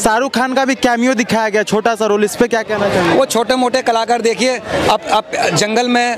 शाहरुख खान का भी कैमियो दिखाया गया छोटा सा रोल इस पर क्या कहना चाहिए वो छोटे मोटे कलाकार देखिए अब अब जंगल में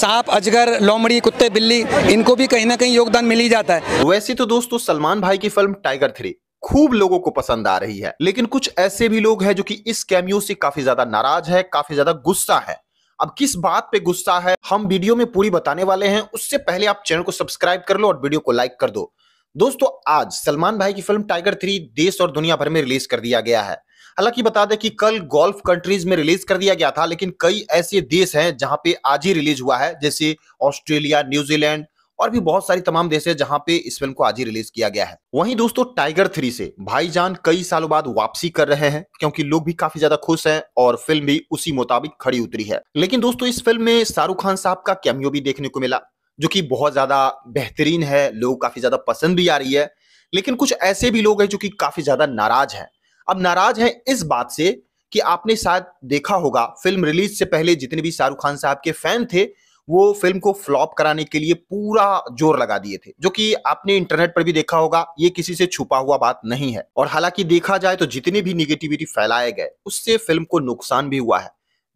सांप अजगर लोमड़ी कुत्ते बिल्ली इनको भी कहीं ना कहीं योगदान मिल ही जाता है वैसे तो दोस्तों सलमान भाई की फिल्म टाइगर थ्री खूब लोगों को पसंद आ रही है लेकिन कुछ ऐसे भी लोग हैं जो कि इस कैमियो से काफी ज्यादा नाराज है काफी ज्यादा गुस्सा है अब किस बात पे गुस्सा है हम वीडियो में पूरी बताने वाले हैं उससे पहले आप चैनल को सब्सक्राइब कर लो और वीडियो को लाइक कर दो दोस्तों आज सलमान भाई की फिल्म टाइगर थ्री देश और दुनिया भर में रिलीज कर दिया गया है हालांकि बता दें कि कल गोल्फ कंट्रीज में रिलीज कर दिया गया था लेकिन कई ऐसे देश हैं जहां पे आज ही रिलीज हुआ है जैसे ऑस्ट्रेलिया न्यूजीलैंड और भी बहुत सारी तमाम देश है जहां पे इस फिल्म को आज ही रिलीज किया गया है वहीं दोस्तों टाइगर थ्री से भाईजान कई सालों बाद वापसी कर रहे हैं क्योंकि लोग भी काफी ज्यादा खुश हैं और फिल्म भी उसी मुताबिक खड़ी उतरी है लेकिन दोस्तों इस फिल्म में शाहरुख खान साहब का कैमियो भी देखने को मिला जो कि बहुत ज़्यादा बेहतरीन है लोग काफ़ी ज़्यादा पसंद भी आ रही है लेकिन कुछ ऐसे भी लोग हैं जो कि काफ़ी ज़्यादा नाराज़ हैं अब नाराज़ हैं इस बात से कि आपने शायद देखा होगा फिल्म रिलीज से पहले जितने भी शाहरुख खान साहब के फैन थे वो फिल्म को फ्लॉप कराने के लिए पूरा जोर लगा दिए थे जो कि आपने इंटरनेट पर भी देखा होगा ये किसी से छुपा हुआ बात नहीं है और हालांकि देखा जाए तो जितने भी निगेटिविटी फैलाए गए उससे फिल्म को नुकसान भी हुआ है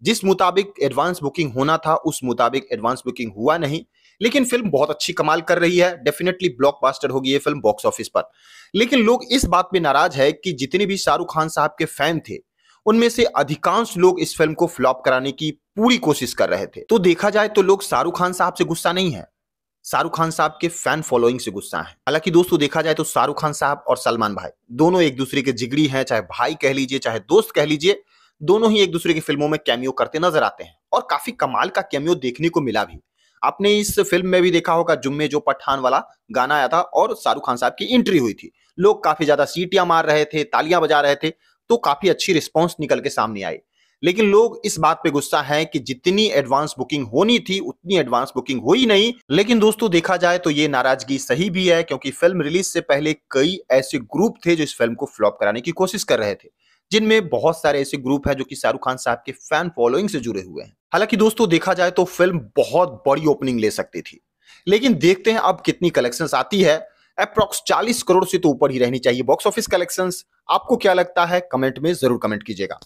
जिस मुताबिक एडवांस बुकिंग होना था उस मुताबिक एडवांस बुकिंग हुआ नहीं लेकिन फिल्म बहुत अच्छी कमाल कर रही है डेफिनेटली ब्लॉकबस्टर होगी ये फिल्म बॉक्स ऑफिस पर लेकिन लोग इस बात पे नाराज है कि जितने भी शाहरुख खान साहब के फैन थे उनमें से अधिकांश लोग इस फिल्म को फ्लॉप कराने की पूरी कोशिश कर रहे थे तो देखा जाए तो लोग शाहरुख खान साहब से गुस्सा नहीं है शाहरुख खान साहब के फैन फॉलोइंग से गुस्सा है हालांकि दोस्तों देखा जाए तो शाहरुख खान साहब और सलमान भाई दोनों एक दूसरे के जिगड़ी हैं चाहे भाई कह लीजिए चाहे दोस्त कह लीजिए दोनों ही एक दूसरे की फिल्मों में कैमियो करते नजर आते हैं और काफी कमाल का कैमियो देखने को मिला भी आपने इस फिल्म में भी देखा होगा जुम्मे जो पठान वाला गाना आया था और शाहरुख खान साहब की एंट्री हुई थी लोग काफी ज्यादा सीटियां मार रहे थे तालियां बजा रहे थे तो काफी अच्छी रिस्पॉन्स निकल के सामने आई लेकिन लोग इस बात पे गुस्सा है कि जितनी एडवांस बुकिंग होनी थी उतनी एडवांस बुकिंग हुई नहीं लेकिन दोस्तों देखा जाए तो ये नाराजगी सही भी है क्योंकि फिल्म रिलीज से पहले कई ऐसे ग्रुप थे जो इस फिल्म को फ्लॉप कराने की कोशिश कर रहे थे जिनमें बहुत सारे ऐसे ग्रुप है जो कि शाहरुख खान साहब के फैन फॉलोइंग से जुड़े हुए हैं हालांकि दोस्तों देखा जाए तो फिल्म बहुत बड़ी ओपनिंग ले सकती थी लेकिन देखते हैं अब कितनी कलेक्शंस आती है अप्रॉक्स 40 करोड़ से तो ऊपर ही रहनी चाहिए बॉक्स ऑफिस कलेक्शंस आपको क्या लगता है कमेंट में जरूर कमेंट कीजिएगा